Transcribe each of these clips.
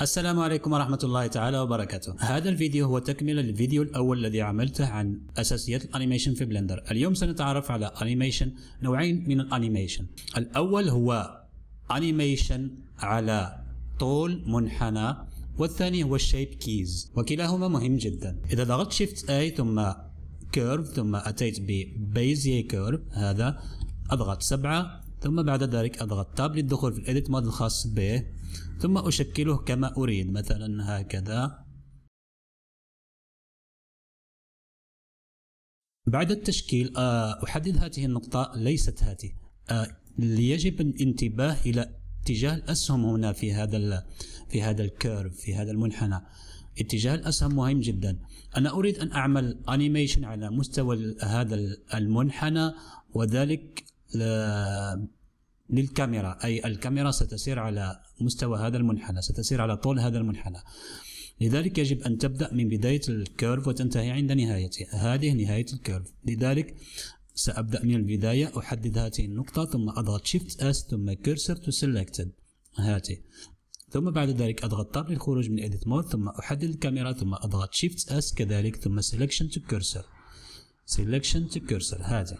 السلام عليكم ورحمة الله تعالى وبركاته هذا الفيديو هو تكملة للفيديو الأول الذي عملته عن أساسيات الأنيميشن في بلندر اليوم سنتعرف على أنيميشن نوعين من الأنيميشن الأول هو أنيميشن على طول منحنى والثاني هو الشيب كيز وكلاهما مهم جدا إذا ضغطت شيفت A ثم كيرف ثم أتيت ببيزي كيرف هذا أضغط سبعة ثم بعد ذلك أضغط تاب للدخول في الإديت مود الخاص به ثم أشكله كما أريد مثلا هكذا بعد التشكيل آه، أحدد هذه النقطة ليست هذه آه، يجب الانتباه إلى اتجاه الأسهم هنا في هذا في هذا الكيرف في هذا المنحنى اتجاه الأسهم مهم جدا أنا أريد أن أعمل أنيميشن على مستوى هذا المنحنى وذلك آه، للكاميرا أي الكاميرا ستسير على مستوى هذا المنحنى ستسير على طول هذا المنحنى لذلك يجب أن تبدأ من بداية الكيرف وتنتهي عند نهايته هذه نهاية الكيرف لذلك سأبدأ من البداية أحدد هذه النقطة ثم أضغط Shift S ثم Cursor to Selected هاته ثم بعد ذلك أضغط Tab للخروج من Edit Mode ثم أحدد الكاميرا ثم أضغط Shift S كذلك ثم Selection to Cursor Selection to Cursor هذه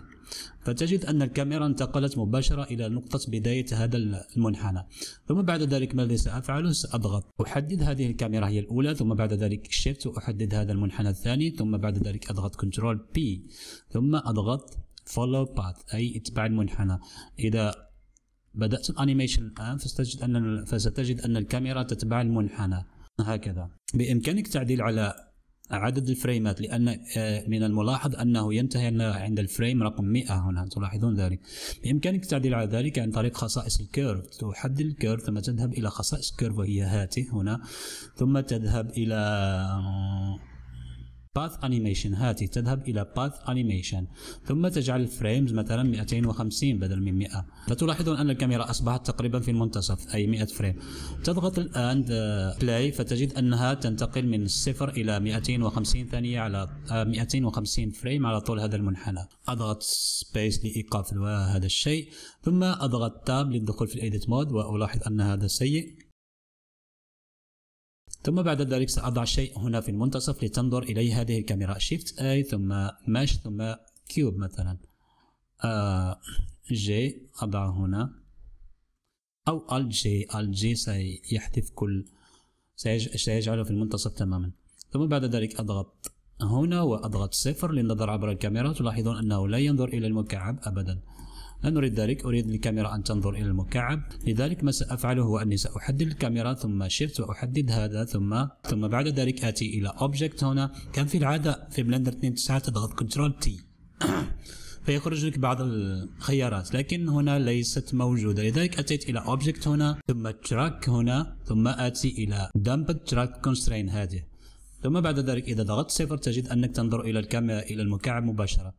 فتجد أن الكاميرا انتقلت مباشرة إلى نقطة بداية هذا المنحنى ثم بعد ذلك ماذا سأفعل سأضغط أحدد هذه الكاميرا هي الأولى ثم بعد ذلك شيفت وأحدد هذا المنحنى الثاني ثم بعد ذلك أضغط كنترول بي ثم أضغط follow path أي اتبع المنحنى إذا بدأت الأنيميشن الآن فستجد أن فستجد أن الكاميرا تتبع المنحنى هكذا بإمكانك تعديل على عدد الفريمات لأن آه، من الملاحظ أنه ينتهي عند الفريم رقم 100 هنا تلاحظون ذلك بإمكانك التعديل على ذلك عن طريق خصائص الكيرف تحدد الكيرف ثم تذهب إلى خصائص الكيرف وهي هاته هنا ثم تذهب إلى آه، باث انيميشن هاتي تذهب الى باث انيميشن ثم تجعل الفريمز مثلا 250 بدل من 100 فتلاحظون ان الكاميرا اصبحت تقريبا في المنتصف اي 100 فريم تضغط الان بلاي آه، فتجد انها تنتقل من 0 الى 250 ثانيه على 250 آه، فريم على طول هذا المنحنى اضغط سبيس لايقاف هذا الشيء ثم اضغط تاب للدخول في الايديت مود والاحظ ان هذا سيء ثم بعد ذلك سأضع شيء هنا في المنتصف لتنظر إليه هذه الكاميرا شيفت أي ثم ماش ثم كيوب مثلا آه جي أضع هنا أو ال جي ال جي سيحذف كل سيجعله في المنتصف تماما ثم بعد ذلك أضغط هنا وأضغط صفر للنظر عبر الكاميرا تلاحظون أنه لا ينظر إلى المكعب أبدا لا نريد ذلك أريد الكاميرا أن تنظر إلى المكعب لذلك ما سأفعله هو أني سأحدد الكاميرا ثم شيفت وأحدد هذا ثم ثم بعد ذلك آتي إلى أوبجكت هنا كان في العادة في بلندر 2.9 تضغط كنترول تي فيخرج لك بعض الخيارات لكن هنا ليست موجودة لذلك أتيت إلى أوبجكت هنا ثم تراك هنا ثم آتي إلى دمب تراك كونسترين هذه ثم بعد ذلك إذا ضغطت صفر تجد أنك تنظر إلى الكاميرا إلى المكعب مباشرة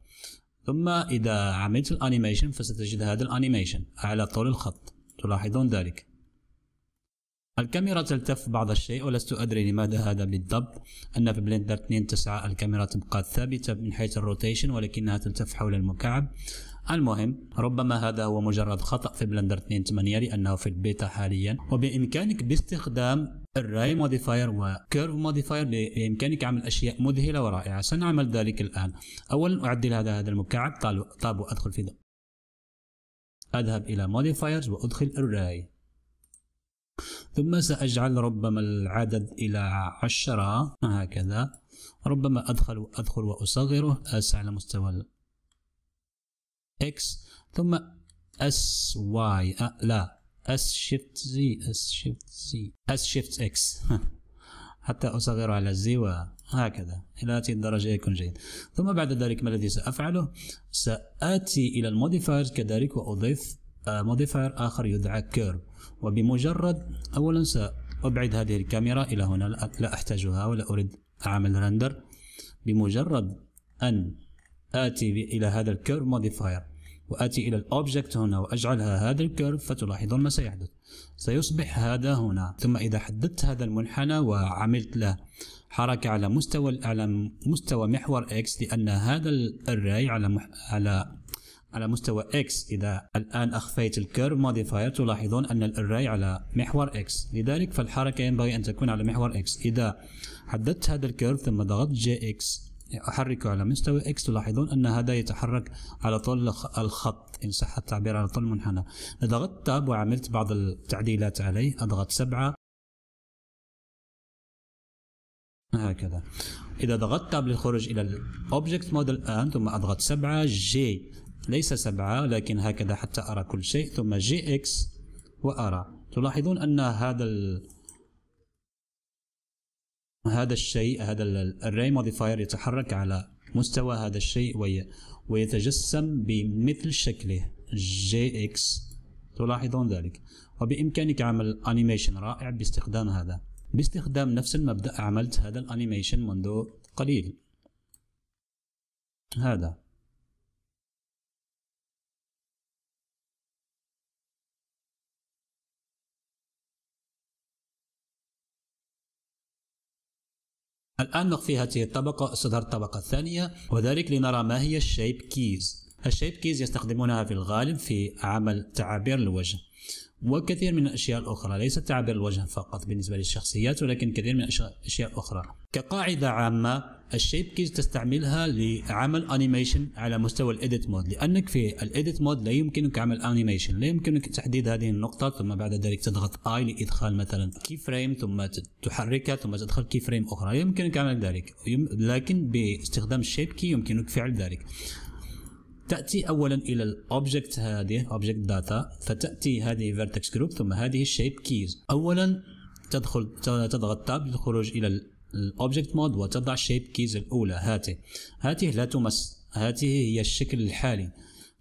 ثم إذا عملت الأنيميشن فستجد هذا الأنيميشن على طول الخط تلاحظون ذلك الكاميرا تلتف بعض الشيء ولست أدري لماذا هذا بالضبط أن في بلندر 2.9 الكاميرا تبقى ثابتة من حيث الروتيشن ولكنها تلتف حول المكعب المهم ربما هذا هو مجرد خطأ في بلندر 2.8 لأنه في البيتا حاليا وبإمكانك باستخدام الراي موديفاير وكيرف موديفاير بإمكانك عمل أشياء مذهلة ورائعة سنعمل ذلك الآن أولا أعدل هذا هذا المكعب طاب وأدخل في ذلك أذهب إلى موديفايرز وأدخل الراي ثم سأجعل ربما العدد إلى عشرة هكذا ربما أدخل أدخل وأصغره أس على مستوى X ثم اس واي أه لا اس شيفت زي اس شيفت زي اس شيفت اكس حتى أصغر على زي وهكذا إلى هذه الدرجة يكون جيد ثم بعد ذلك ما الذي سأفعله سآتي إلى الموديفايرز كذلك وأضيف موديفاير آخر يدعى كيرف وبمجرد أولا سأبعد هذه الكاميرا إلى هنا لا أحتاجها ولا أريد أعمل رندر بمجرد أن آتي إلى هذا الكيرف موديفاير وآتي إلى الأوبجكت هنا وأجعلها هذا الكيرف فتلاحظون ما سيحدث سيصبح هذا هنا ثم إذا حددت هذا المنحنى وعملت له حركة على مستوى على مستوى محور X لأن هذا الري على مح... على على مستوى x إذا الآن أخفيت الكيرف موديفاير تلاحظون أن الأراي على محور x لذلك فالحركة ينبغي أن تكون على محور x إذا حددت هذا الكيرف ثم ضغطت jx أحركه على مستوى x تلاحظون أن هذا يتحرك على طول الخط إن صح التعبير على طول المنحنى ضغطت تاب وعملت بعض التعديلات عليه أضغط سبعة هكذا إذا ضغطت تاب للخروج إلى الأوبجكت مود الآن ثم أضغط سبعة جي ليس سبعة لكن هكذا حتى أرى كل شيء ثم جي إكس وأرى تلاحظون أن هذا ال... هذا الشيء هذا الري موديفاير يتحرك على مستوى هذا الشيء وي... ويتجسم بمثل شكله جي إكس تلاحظون ذلك وبإمكانك عمل أنيميشن رائع باستخدام هذا باستخدام نفس المبدأ عملت هذا الأنيميشن منذ قليل هذا الآن نخفي هذه الطبقة استظهر الطبقة الثانية وذلك لنرى ما هي الشيب كيز الشيب كيز يستخدمونها في الغالب في عمل تعابير الوجه وكثير من الأشياء الأخرى ليس تعابير الوجه فقط بالنسبة للشخصيات ولكن كثير من الأشياء الأخرى كقاعدة عامة الشيب كيز تستعملها لعمل انيميشن على مستوى الايديت مود لانك في الايديت مود لا يمكنك عمل انيميشن لا يمكنك تحديد هذه النقطه ثم بعد ذلك تضغط اي لادخال مثلا كي فريم ثم تحركها ثم تدخل كي فريم اخرى لا يمكنك عمل ذلك لكن باستخدام الشيب كي يمكنك فعل ذلك تاتي اولا الى الاوبجكت هذه اوبجكت داتا فتاتي هذه فيرتكس جروب ثم هذه الشيب كيز اولا تدخل تضغط تاب للخروج الى الاوبجكت مود وتضع شيب كيز الاولى هاته هاته لا تمس هاته هي الشكل الحالي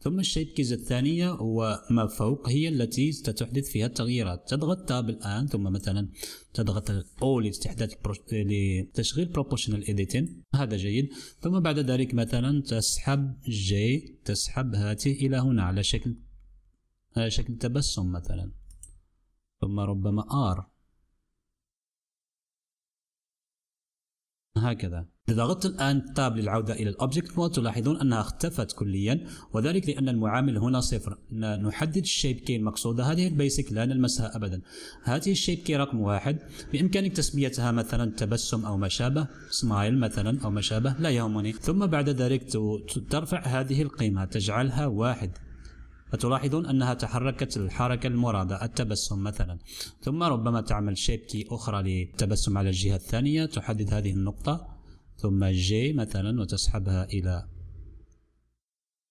ثم الشيب كيز الثانية وما فوق هي التي ستحدث فيها التغييرات تضغط تاب الآن ثم مثلا تضغط O لاستحداث لتشغيل Proportional Editing هذا جيد ثم بعد ذلك مثلا تسحب J تسحب هاته إلى هنا على شكل على شكل تبسم مثلا ثم ربما R هكذا إذا ضغطت الآن تاب للعودة إلى الأوبجكت مود تلاحظون أنها اختفت كليا وذلك لأن المعامل هنا صفر نحدد الشيب كي المقصودة هذه البيسك لا نلمسها أبدا هذه الشيب كي رقم واحد بإمكانك تسميتها مثلا تبسم أو ما شابه سمايل مثلا أو ما شابه لا يهمني ثم بعد ذلك ترفع هذه القيمة تجعلها واحد فتلاحظون أنها تحركت الحركة المرادة التبسم مثلا ثم ربما تعمل شيب كي أخرى للتبسم على الجهة الثانية تحدد هذه النقطة ثم جي مثلا وتسحبها إلى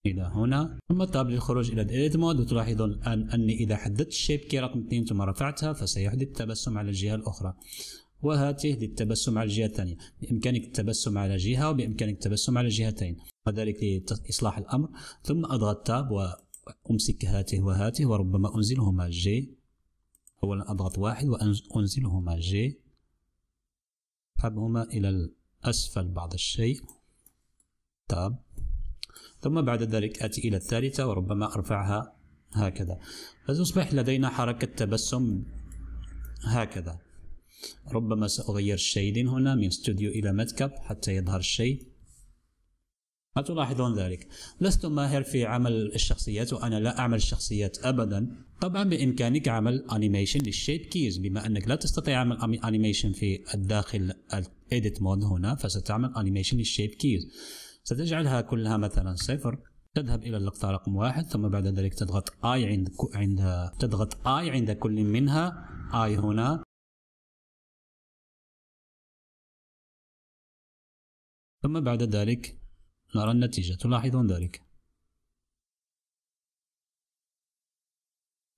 إلى هنا ثم تاب للخروج إلى الإيديت مود وتلاحظون الآن أني إذا حددت الشيب كي رقم 2 ثم رفعتها فسيحدث تبسم على الجهة الأخرى وهاته للتبسم على الجهة الثانية بإمكانك التبسم على جهة وبإمكانك التبسم على جهتين وذلك لإصلاح الأمر ثم أضغط تاب و أمسك هاته وهاته وربما أنزلهما جي أولا أضغط واحد وأنزلهما جي أسحبهما إلى الأسفل بعض الشيء تاب ثم بعد ذلك آتي إلى الثالثة وربما أرفعها هكذا فتصبح لدينا حركة تبسم هكذا ربما سأغير الشيدين هنا من ستوديو إلى متكب حتى يظهر الشيء هل تلاحظون ذلك؟ لست ماهر في عمل الشخصيات وأنا لا أعمل الشخصيات أبدا طبعا بإمكانك عمل أنيميشن للشيب كيز بما أنك لا تستطيع عمل أنيميشن في الداخل الإيديت مود هنا فستعمل أنيميشن للشيب كيز ستجعلها كلها مثلا صفر تذهب إلى اللقطة رقم واحد ثم بعد ذلك تضغط I عند عند تضغط I عند كل منها I هنا ثم بعد ذلك نرى النتيجة تلاحظون ذلك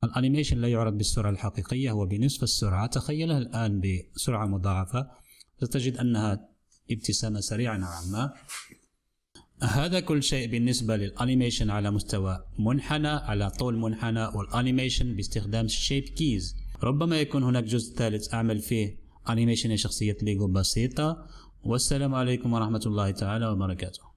الأنيميشن لا يعرض بالسرعة الحقيقية هو بنصف السرعة تخيلها الآن بسرعة مضاعفة ستجد أنها ابتسامة سريعة نوعا ما هذا كل شيء بالنسبة للأنيميشن على مستوى منحنى على طول منحنى والأنيميشن باستخدام الشيب كيز ربما يكون هناك جزء ثالث أعمل فيه أنيميشن لشخصية ليجو بسيطة والسلام عليكم ورحمة الله تعالى وبركاته